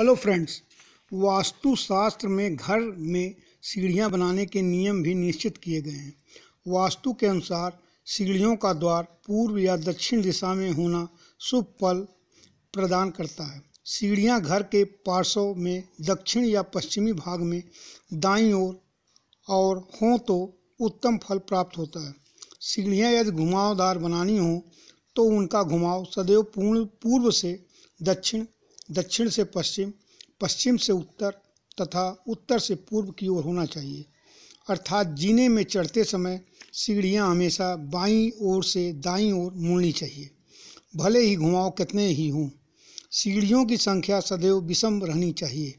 hello friends वास्तुशास्त्र में घर में सीढ़ियां बनाने के नियम भी निश्चित किए गए हैं वास्तु के अनुसार सीढ़ियों का द्वार पूर्व या दक्षिण दिशा में होना शुभ फल प्रदान करता है सीढ़ियां घर के पार्श्व में दक्षिण या पश्चिमी भाग में दाई ओर और हों तो उत्तम फल प्राप्त होता है सीढ़ियां यदि घुमावदार बनानी हों तो उनका घुमाव सदैव पूर्ण पूर्व से दक्षिण दक्षिण से पश्चिम पश्चिम से उत्तर तथा उत्तर से पूर्व की ओर होना चाहिए अर्थात जीने में चढ़ते समय सीढ़ियाँ हमेशा बाईं ओर से दाईं ओर मुड़नी चाहिए भले ही घुमाव कितने ही हों सीढ़ियों की संख्या सदैव विषम रहनी चाहिए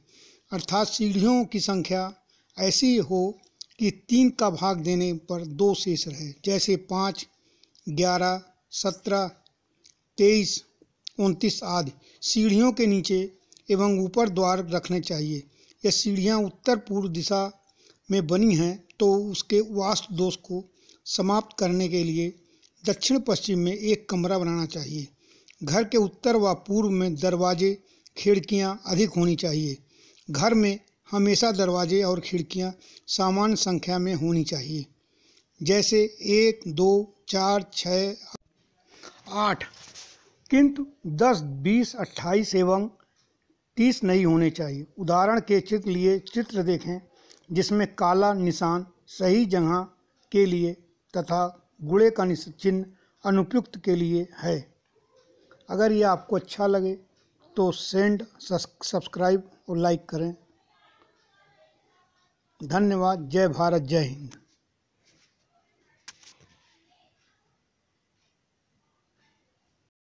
अर्थात सीढ़ियों की संख्या ऐसी हो कि तीन का भाग देने पर दो शेष रहे जैसे पाँच ग्यारह सत्रह तेईस उनतीस आदि सीढ़ियों के नीचे एवं ऊपर द्वार रखने चाहिए यह सीढ़ियाँ उत्तर पूर्व दिशा में बनी हैं तो उसके वास्तु दोष को समाप्त करने के लिए दक्षिण पश्चिम में एक कमरा बनाना चाहिए घर के उत्तर व पूर्व में दरवाजे खिड़कियाँ अधिक होनी चाहिए घर में हमेशा दरवाजे और खिड़कियाँ सामान्य संख्या में होनी चाहिए जैसे एक दो चार छः आठ किंतु 10, 20, 28 एवं 30 नहीं होने चाहिए उदाहरण के चित्र लिए चित्र देखें जिसमें काला निशान सही जगह के लिए तथा गुड़े का चिन्ह अनुपयुक्त के लिए है अगर ये आपको अच्छा लगे तो सेंड सब्सक्राइब और लाइक करें धन्यवाद जय भारत जय हिंद